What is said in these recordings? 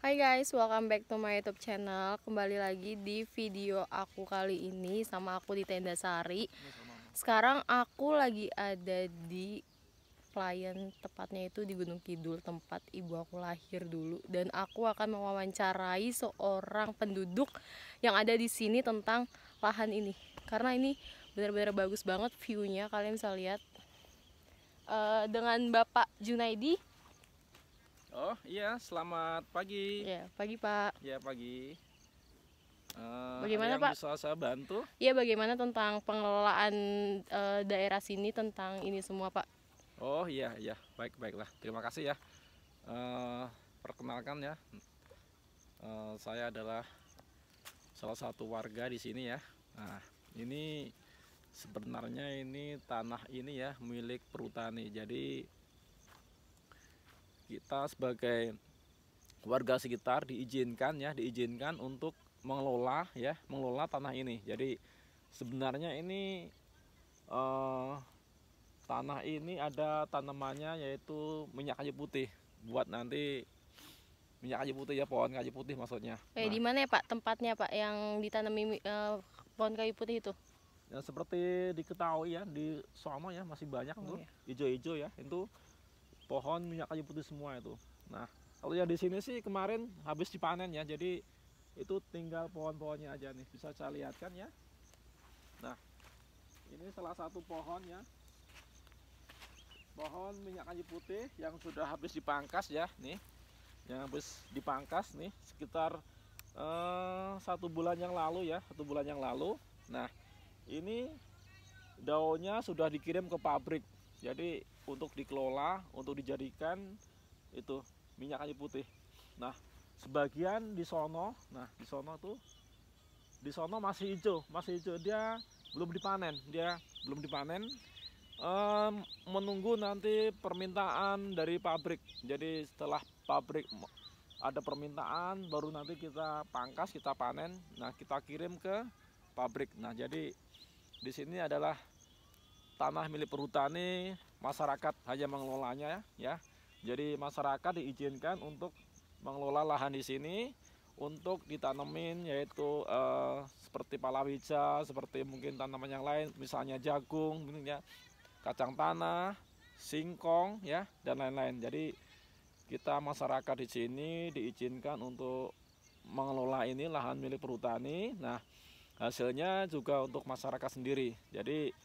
Hai guys, welcome back to my YouTube channel. Kembali lagi di video aku kali ini sama aku di Tenda Sari. Sekarang aku lagi ada di klien tepatnya itu di Gunung Kidul, tempat ibu aku lahir dulu dan aku akan mewawancarai seorang penduduk yang ada di sini tentang lahan ini. Karena ini benar-benar bagus banget view-nya, kalian bisa lihat. Uh, dengan Bapak Junaidi Oh iya, selamat pagi. Ya pagi Pak. Ya pagi. Uh, bagaimana Pak? Bisa saya bantu? Iya bagaimana tentang pengelolaan uh, daerah sini tentang ini semua Pak? Oh iya iya baik baiklah terima kasih ya. Uh, perkenalkan ya, uh, saya adalah salah satu warga di sini ya. Nah ini sebenarnya ini tanah ini ya milik perhutani jadi kita sebagai warga sekitar diizinkan ya diizinkan untuk mengelola ya mengelola tanah ini jadi sebenarnya ini uh, tanah ini ada tanamannya yaitu minyak kayu putih buat nanti minyak kayu putih ya pohon kayu putih maksudnya. Eh nah, di mana ya Pak tempatnya Pak yang ditanami uh, pohon kayu putih itu? Ya seperti diketahui ya di Somo ya masih banyak oh, tuh iya. hijau-hijau ya itu pohon minyak kayu putih semua itu nah kalau yang di sini sih kemarin habis dipanen ya jadi itu tinggal pohon-pohonnya aja nih bisa saya lihatkan ya nah ini salah satu pohon ya pohon minyak kayu putih yang sudah habis dipangkas ya nih yang habis dipangkas nih sekitar eh, satu bulan yang lalu ya satu bulan yang lalu nah ini daunnya sudah dikirim ke pabrik jadi untuk dikelola untuk dijadikan itu minyak kayu putih nah sebagian di sono nah di sono tuh di sono masih hijau masih hijau dia belum dipanen dia belum dipanen um, menunggu nanti permintaan dari pabrik jadi setelah pabrik ada permintaan baru nanti kita pangkas kita panen nah kita kirim ke pabrik nah jadi di sini adalah tanah milik perhutani, masyarakat hanya mengelolanya ya, ya. Jadi masyarakat diizinkan untuk mengelola lahan di sini untuk ditanemin yaitu eh, seperti palawija, seperti mungkin tanaman yang lain, misalnya jagung, ya, kacang tanah, singkong ya dan lain-lain. Jadi kita masyarakat di sini diizinkan untuk mengelola ini lahan milik perhutani. Nah, hasilnya juga untuk masyarakat sendiri. Jadi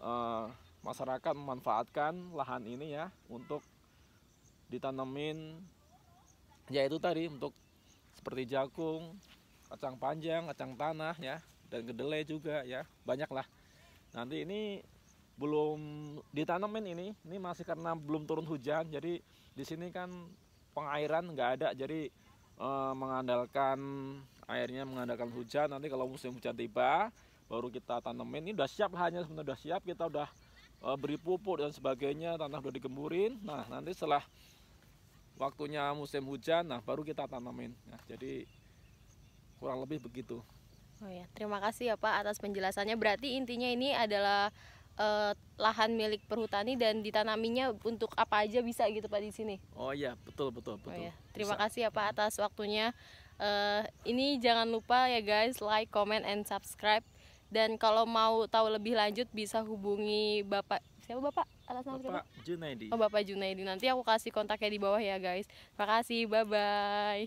Eh, masyarakat memanfaatkan lahan ini ya untuk ditanemin yaitu tadi untuk seperti jagung, kacang panjang, kacang tanah ya dan kedelai juga ya banyaklah Nanti ini belum ditanemin ini, ini masih karena belum turun hujan jadi di sini kan pengairan nggak ada jadi e, mengandalkan airnya mengandalkan hujan nanti kalau musim hujan tiba baru kita tanemin ini udah siap hanya sebenarnya udah siap kita udah uh, beri pupuk dan sebagainya tanah udah digemburin nah nanti setelah waktunya musim hujan nah baru kita tanamin nah, jadi kurang lebih begitu Oh ya, terima kasih ya Pak atas penjelasannya. Berarti intinya ini adalah eh, lahan milik perhutani dan ditanaminya untuk apa aja bisa gitu Pak di sini. Oh iya, betul betul oh betul. Oh iya. Terima bisa. kasih ya Pak atas waktunya. uh, ini jangan lupa ya guys, like, comment and subscribe. Dan kalau mau tahu lebih lanjut bisa hubungi Bapak siapa Bapak? Atas nama Bapak siapa? Junaidi. Oh, Bapak Junaidi. Nanti aku kasih kontaknya di bawah ya, guys. Makasih. Bye bye.